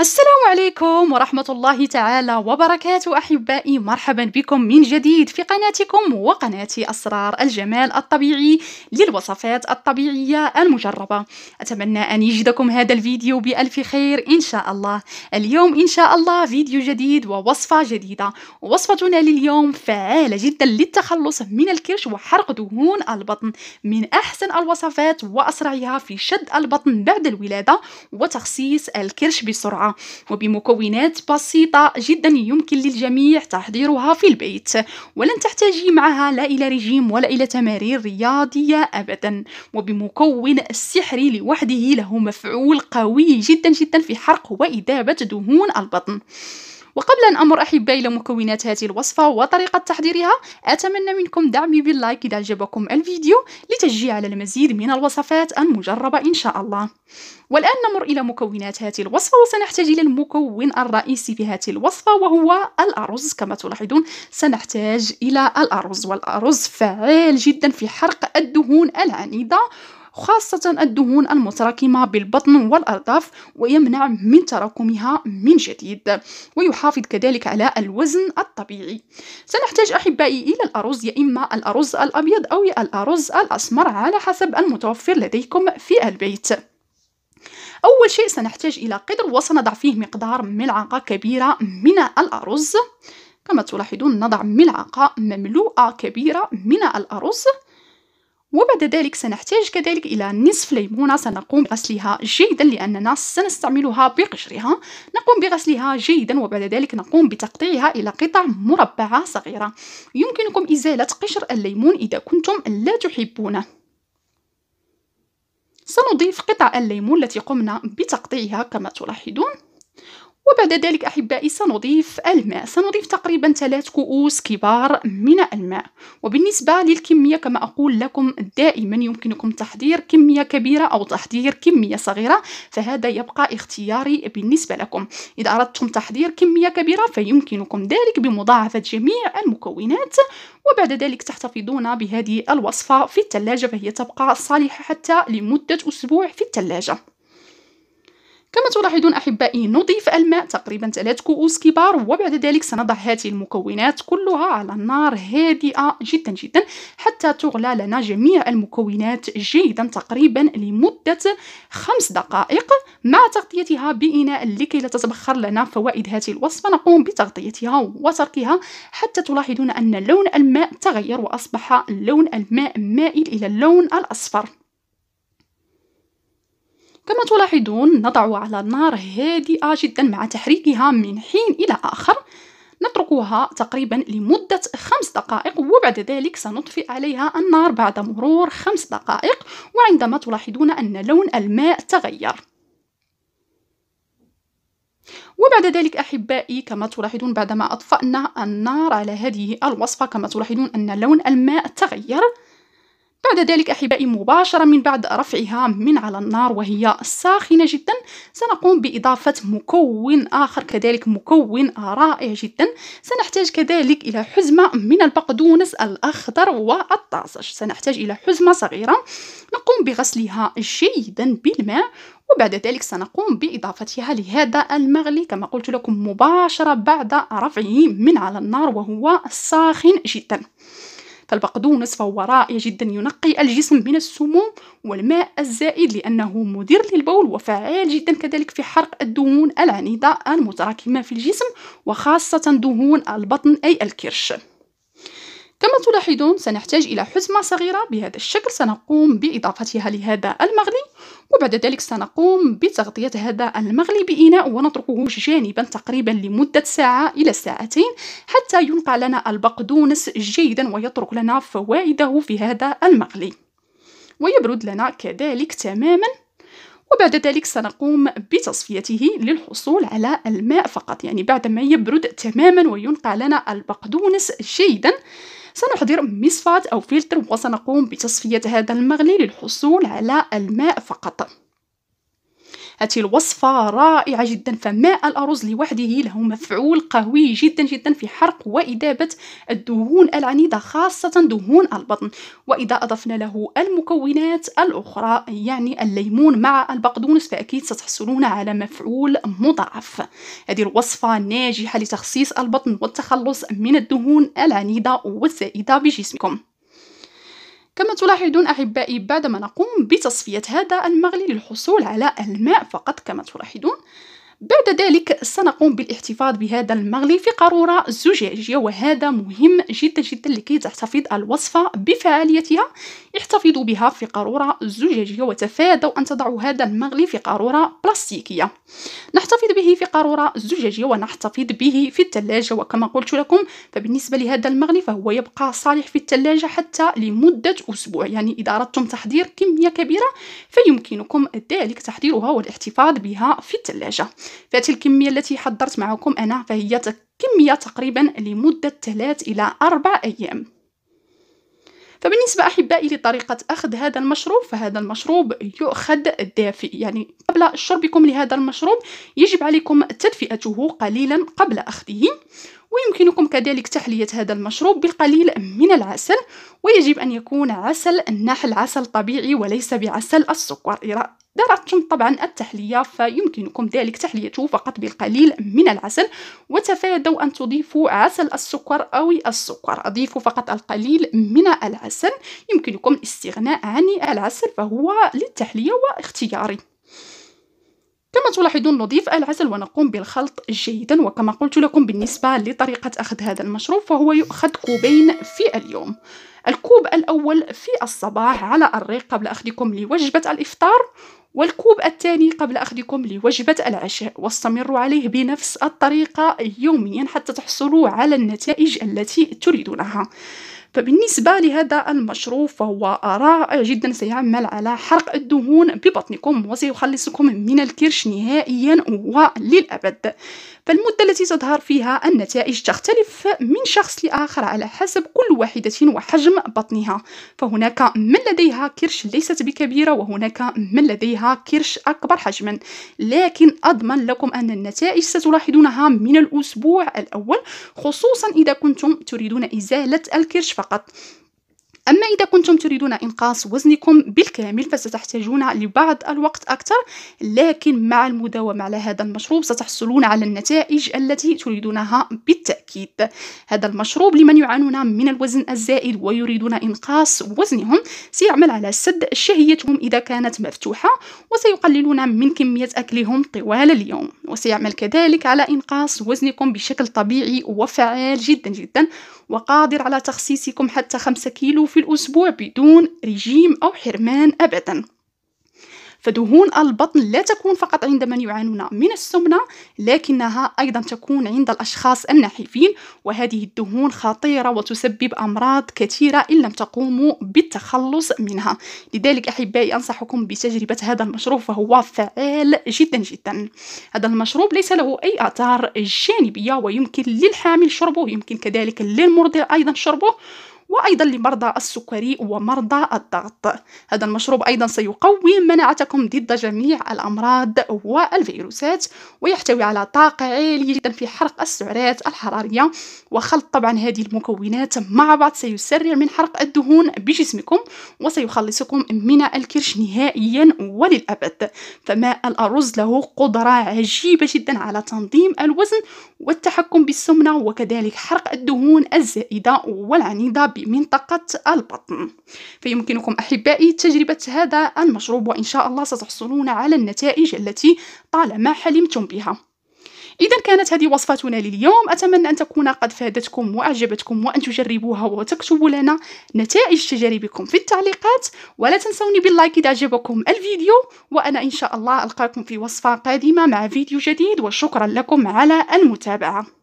السلام عليكم ورحمة الله تعالى وبركاته أحبائي مرحبا بكم من جديد في قناتكم وقناة أسرار الجمال الطبيعي للوصفات الطبيعية المجربة أتمنى أن يجدكم هذا الفيديو بألف خير إن شاء الله اليوم إن شاء الله فيديو جديد ووصفة جديدة وصفتنا لليوم فعالة جدا للتخلص من الكرش وحرق دهون البطن من أحسن الوصفات وأسرعها في شد البطن بعد الولادة وتخصيص الكرش بسرعة وبمكونات بسيطة جدا يمكن للجميع تحضيرها في البيت ولن تحتاجي معها لا إلى رجيم ولا إلى تمارين رياضية أبدا وبمكون السحري لوحده له مفعول قوي جدا جدا في حرق وإذابة دهون البطن وقبل أن أمر أحبائي إلى مكونات هذه الوصفة وطريقة تحضيرها أتمنى منكم دعمي باللايك إذا عجبكم الفيديو لتشجيع على المزيد من الوصفات المجربة إن شاء الله والآن نمر إلى مكونات هذه الوصفة وسنحتاج إلى المكون الرئيسي في هذه الوصفة وهو الأرز كما تلاحظون سنحتاج إلى الأرز والأرز فعال جدا في حرق الدهون العنيدة خاصة الدهون المتراكمة بالبطن والأرداف ويمنع من تراكمها من جديد ويحافظ كذلك على الوزن الطبيعي سنحتاج أحبائي إلى الأرز يا إما الأرز الأبيض أو الأرز الأسمر على حسب المتوفر لديكم في البيت أول شيء سنحتاج إلى قدر وسنضع فيه مقدار ملعقة كبيرة من الأرز كما تلاحظون نضع ملعقة مملوءة كبيرة من الأرز وبعد ذلك سنحتاج كذلك إلى نصف ليمونة سنقوم بغسلها جيدا لأننا سنستعملها بقشرها نقوم بغسلها جيدا وبعد ذلك نقوم بتقطيعها إلى قطع مربعة صغيرة يمكنكم إزالة قشر الليمون إذا كنتم لا تحبونه سنضيف قطع الليمون التي قمنا بتقطيعها كما تلاحظون وبعد ذلك أحبائي سنضيف الماء سنضيف تقريبا ثلاث كؤوس كبار من الماء وبالنسبة للكمية كما أقول لكم دائما يمكنكم تحضير كمية كبيرة أو تحضير كمية صغيرة فهذا يبقى اختياري بالنسبة لكم إذا أردتم تحضير كمية كبيرة فيمكنكم ذلك بمضاعفة جميع المكونات وبعد ذلك تحتفظون بهذه الوصفة في التلاجة فهي تبقى صالحة حتى لمدة أسبوع في التلاجة كما تلاحظون أحبائي نضيف الماء تقريبا ثلاث كؤوس كبار وبعد ذلك سنضع هذه المكونات كلها على النار هادئة جدا جدا حتى تغلى لنا جميع المكونات جيدا تقريبا لمدة خمس دقائق مع تغطيتها بإناء لكي لا تتبخر لنا فوائد هذه الوصفة نقوم بتغطيتها وتركها حتى تلاحظون أن لون الماء تغير وأصبح لون الماء مائل إلى اللون الأصفر كما تلاحظون نضع على النار هادئة جدا مع تحريكها من حين إلى آخر نتركها تقريبا لمدة خمس دقائق وبعد ذلك سنطفئ عليها النار بعد مرور خمس دقائق وعندما تلاحظون أن لون الماء تغير وبعد ذلك أحبائي كما تلاحظون بعدما أطفأنا النار على هذه الوصفة كما تلاحظون أن لون الماء تغير بعد ذلك أحبائي مباشرة من بعد رفعها من على النار وهي ساخنة جدا سنقوم بإضافة مكون آخر كذلك مكون رائع جدا سنحتاج كذلك إلى حزمة من البقدونس الأخضر والطازج سنحتاج إلى حزمة صغيرة نقوم بغسلها جيدا بالماء وبعد ذلك سنقوم بإضافتها لهذا المغلي كما قلت لكم مباشرة بعد رفعه من على النار وهو ساخن جدا فالبقدونس فهو رائع جدا ينقي الجسم من السموم والماء الزائد لأنه مدير للبول وفعال جدا كذلك في حرق الدهون العنيدة المتراكمة في الجسم وخاصة دهون البطن أي الكرش كما تلاحظون سنحتاج إلى حزمة صغيرة بهذا الشكل سنقوم بإضافتها لهذا المغلي وبعد ذلك سنقوم بتغطية هذا المغلي بإناء ونتركه جانبا تقريبا لمدة ساعة إلى ساعتين حتى ينقع لنا البقدونس جيدا ويترك لنا فوائده في هذا المغلي ويبرد لنا كذلك تماما وبعد ذلك سنقوم بتصفيته للحصول على الماء فقط يعني بعد ما يبرد تماما وينقع لنا البقدونس جيدا سنحضر مصفاة أو فلتر وسنقوم بتصفية هذا المغلي للحصول على الماء فقط هذه الوصفة رائعة جدا فماء الأرز لوحده له مفعول قوي جدا جدا في حرق وإذابة الدهون العنيدة خاصة دهون البطن وإذا أضفنا له المكونات الأخرى يعني الليمون مع البقدونس فأكيد ستحصلون على مفعول مضاعف هذه الوصفة ناجحة لتخصيص البطن والتخلص من الدهون العنيدة والزائدة بجسمكم كما تلاحظون أحبائي بعدما نقوم بتصفية هذا المغلي للحصول على الماء فقط كما تلاحظون بعد ذلك سنقوم بالاحتفاظ بهذا المغلي في قارورة زجاجية وهذا مهم جدا جدا لكي تحتفظ الوصفة بفعاليتها احتفظوا بها في قارورة زجاجية وتفادوا أن تضعوا هذا المغلي في قارورة بلاستيكية نحتفظ به في قارورة زجاجية ونحتفظ به في الثلاجة وكما قلت لكم فبالنسبة لهذا المغلي فهو يبقى صالح في الثلاجة حتى لمدة أسبوع يعني إذا أردتم تحضير كمية كبيرة فيمكنكم ذلك تحضيرها والاحتفاظ بها في الثلاجة فهذه الكميه التي حضرت معكم انا فهي كميه تقريبا لمده 3 الى 4 ايام فبالنسبة أحبائي لطريقة أخذ هذا المشروب فهذا المشروب يؤخذ دافئ يعني قبل شربكم لهذا المشروب يجب عليكم تدفئته قليلا قبل أخذه ويمكنكم كذلك تحلية هذا المشروب بالقليل من العسل ويجب أن يكون عسل النحل عسل طبيعي وليس بعسل السكر إذا درستم طبعا التحلية فيمكنكم ذلك تحليته فقط بالقليل من العسل وتفادوا أن تضيفوا عسل السكر أو السكر أضيفوا فقط القليل من العسل يمكنكم الاستغناء عن العسل فهو للتحلية واختياري كما تلاحظون نضيف العسل ونقوم بالخلط جيدا وكما قلت لكم بالنسبة لطريقة أخذ هذا المشروب فهو يؤخذ كوبين في اليوم الكوب الأول في الصباح على الريق قبل أخذكم لوجبة الإفطار والكوب الثاني قبل أخذكم لوجبة العشاء واستمروا عليه بنفس الطريقة يوميا حتى تحصلوا على النتائج التي تريدونها فبالنسبة لهذا المشروب فهو رائع جدا سيعمل على حرق الدهون ببطنكم وسيخلصكم من الكرش نهائيا وللأبد فالمدة التي تظهر فيها النتائج تختلف من شخص لآخر على حسب كل واحدة وحجم بطنها فهناك من لديها كرش ليست بكبيرة وهناك من لديها كرش أكبر حجما لكن أضمن لكم أن النتائج ستلاحظونها من الأسبوع الأول خصوصا إذا كنتم تريدون إزالة الكرش فقط أما إذا كنتم تريدون إنقاص وزنكم بالكامل فستحتاجون لبعض الوقت أكثر لكن مع المداومة على هذا المشروب ستحصلون على النتائج التي تريدونها بالتأكيد هذا المشروب لمن يعانون من الوزن الزائد ويريدون إنقاص وزنهم سيعمل على سد شهيتهم إذا كانت مفتوحة وسيقللون من كمية أكلهم طوال اليوم وسيعمل كذلك على إنقاص وزنكم بشكل طبيعي وفعال جدا جدا وقادر على تخصيصكم حتى 5 كيلو في في الأسبوع بدون رجيم أو حرمان أبداً فدهون البطن لا تكون فقط عند من يعانون من السمنة لكنها أيضا تكون عند الأشخاص النحيفين وهذه الدهون خطيرة وتسبب أمراض كثيرة إن لم تقوموا بالتخلص منها لذلك أحبائي أنصحكم بتجربة هذا المشروب فهو فعال جدا جدا هذا المشروب ليس له أي آثار جانبية ويمكن للحامل شربه يمكن كذلك للمرضى أيضا شربه وأيضا لمرضى السكري ومرضى الضغط هذا المشروب أيضا سيقوي مناعتكم ضد جميع الأمراض والفيروسات ويحتوي على طاقة عالية جدا في حرق السعرات الحرارية وخلط طبعا هذه المكونات مع بعض سيسرع من حرق الدهون بجسمكم وسيخلصكم من الكرش نهائيا وللأبد فماء الأرز له قدرة عجيبة جدا على تنظيم الوزن والتحكم بالسمنة وكذلك حرق الدهون الزائدة والعنيدة بمنطقة البطن فيمكنكم أحبائي تجربة هذا المشروب وإن شاء الله ستحصلون على النتائج التي طالما حلمتم بها إذا كانت هذه وصفتنا لليوم أتمنى أن تكون قد فادتكم وأعجبتكم وأن تجربوها وتكتبوا لنا نتائج تجاربكم في التعليقات ولا تنسوني باللايك إذا أعجبكم الفيديو وأنا إن شاء الله ألقاكم في وصفة قادمة مع فيديو جديد وشكرا لكم على المتابعة